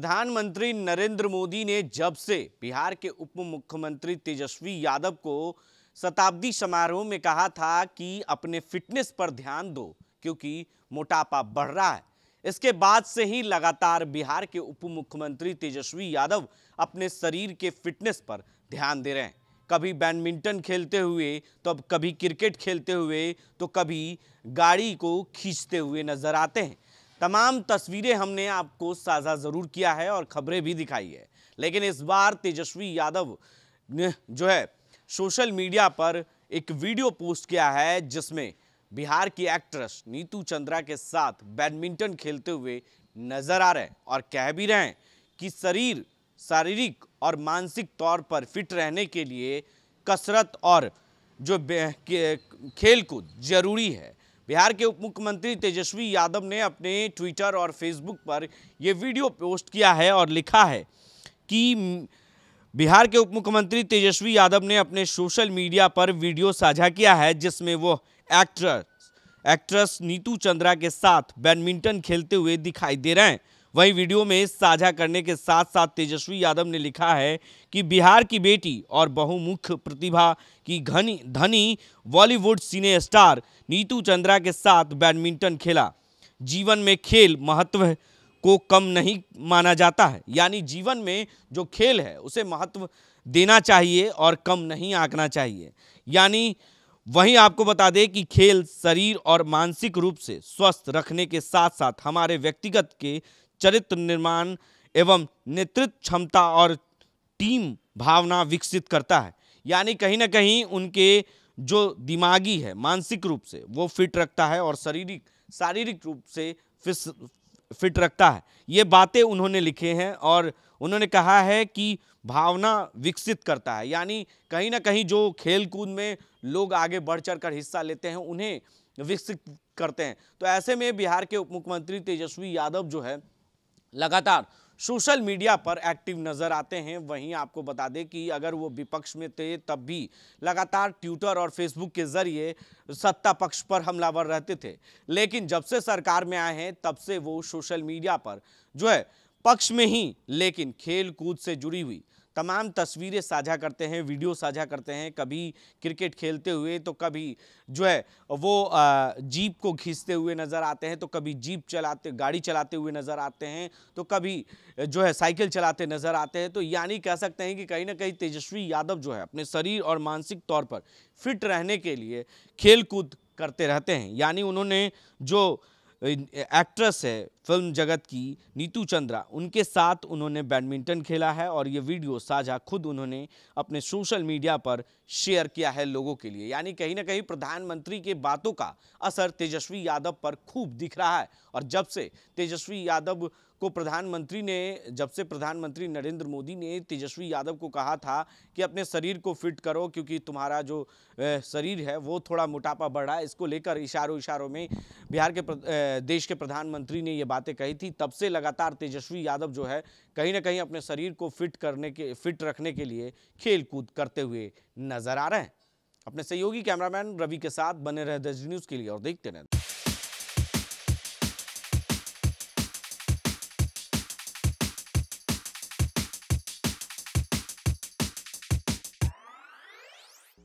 प्रधानमंत्री नरेंद्र मोदी ने जब से बिहार के उप मुख्यमंत्री तेजस्वी यादव को शताब्दी समारोह में कहा था कि अपने फिटनेस पर ध्यान दो क्योंकि मोटापा बढ़ रहा है इसके बाद से ही लगातार बिहार के उप मुख्यमंत्री तेजस्वी यादव अपने शरीर के फिटनेस पर ध्यान दे रहे हैं कभी बैडमिंटन खेलते हुए तो अब कभी क्रिकेट खेलते हुए तो कभी गाड़ी को खींचते हुए नजर आते हैं तमाम तस्वीरें हमने आपको साझा ज़रूर किया है और खबरें भी दिखाई है लेकिन इस बार तेजस्वी यादव ने जो है सोशल मीडिया पर एक वीडियो पोस्ट किया है जिसमें बिहार की एक्ट्रेस नीतू चंद्रा के साथ बैडमिंटन खेलते हुए नजर आ रहे हैं और कह भी रहे हैं कि शरीर शारीरिक और मानसिक तौर पर फिट रहने के लिए कसरत और जो खेल कूद जरूरी है बिहार के उप मुख्यमंत्री तेजस्वी यादव ने अपने ट्विटर और फेसबुक पर यह वीडियो पोस्ट किया है और लिखा है कि बिहार के उप मुख्यमंत्री तेजस्वी यादव ने अपने सोशल मीडिया पर वीडियो साझा किया है जिसमें वो एक्ट्रेस एक्ट्रेस नीतू चंद्रा के साथ बैडमिंटन खेलते हुए दिखाई दे रहे हैं वहीं वीडियो में साझा करने के साथ साथ तेजस्वी यादव ने लिखा है कि बिहार की बेटी और बहुमुख प्रतिभा की घनी धनी Bollywood cine star Neetu Chandra के साथ बैडमिंटन खेला जीवन में खेल महत्व को कम नहीं माना जाता है यानी जीवन में जो खेल है उसे महत्व देना चाहिए और कम नहीं आंकना चाहिए यानी वहीं आपको बता दें कि खेल शरीर और मानसिक रूप से स्वस्थ रखने के साथ साथ हमारे व्यक्तिगत के चरित्र निर्माण एवं नेतृत्व क्षमता और टीम भावना विकसित करता है यानी कहीं ना कहीं उनके जो दिमागी है मानसिक रूप से वो फिट रखता है और शारीरिक शारीरिक रूप से फिस फिट रखता है ये बातें उन्होंने लिखे हैं और उन्होंने कहा है कि भावना विकसित करता है यानी कहीं ना कहीं जो खेल कूद में लोग आगे बढ़ चढ़ कर हिस्सा लेते हैं उन्हें विकसित करते हैं तो ऐसे में बिहार के उप मुख्यमंत्री तेजस्वी यादव जो है लगातार सोशल मीडिया पर एक्टिव नज़र आते हैं वहीं आपको बता दें कि अगर वो विपक्ष में थे तब भी लगातार ट्विटर और फेसबुक के जरिए सत्ता पक्ष पर हमलावर रहते थे लेकिन जब से सरकार में आए हैं तब से वो सोशल मीडिया पर जो है पक्ष में ही लेकिन खेल कूद से जुड़ी हुई तमाम तस्वीरें साझा करते हैं वीडियो साझा करते हैं कभी क्रिकेट खेलते हुए तो कभी जो है वो जीप को घिसते हुए नज़र आते हैं तो कभी जीप चलाते गाड़ी चलाते हुए नज़र आते हैं तो कभी जो है साइकिल चलाते नज़र आते हैं तो यानी कह सकते हैं कि कहीं ना कहीं तेजस्वी यादव जो है अपने शरीर और मानसिक तौर पर फिट रहने के लिए खेल कूद करते रहते हैं यानी उन्होंने जो एक्ट्रेस है फिल्म जगत की नीतू चंद्रा उनके साथ उन्होंने बैडमिंटन खेला है और ये वीडियो साझा खुद उन्होंने अपने सोशल मीडिया पर शेयर किया है लोगों के लिए यानी कहीं ना कहीं प्रधानमंत्री के बातों का असर तेजस्वी यादव पर खूब दिख रहा है और जब से तेजस्वी यादव को प्रधानमंत्री ने जब से प्रधानमंत्री नरेंद्र मोदी ने तेजस्वी यादव को कहा था कि अपने शरीर को फिट करो क्योंकि तुम्हारा जो शरीर है वो थोड़ा मोटापा बढ़ा इसको लेकर इशारों इशारों में बिहार के देश के प्रधानमंत्री ने ये बातें कही थी तब से लगातार तेजस्वी यादव जो है कहीं ना कहीं अपने शरीर को फिट करने के फिट रखने के लिए खेल कूद करते हुए नजर आ रहे हैं अपने सहयोगी कैमरामैन रवि के साथ बने रहे दस न्यूज़ के लिए और देखते रहें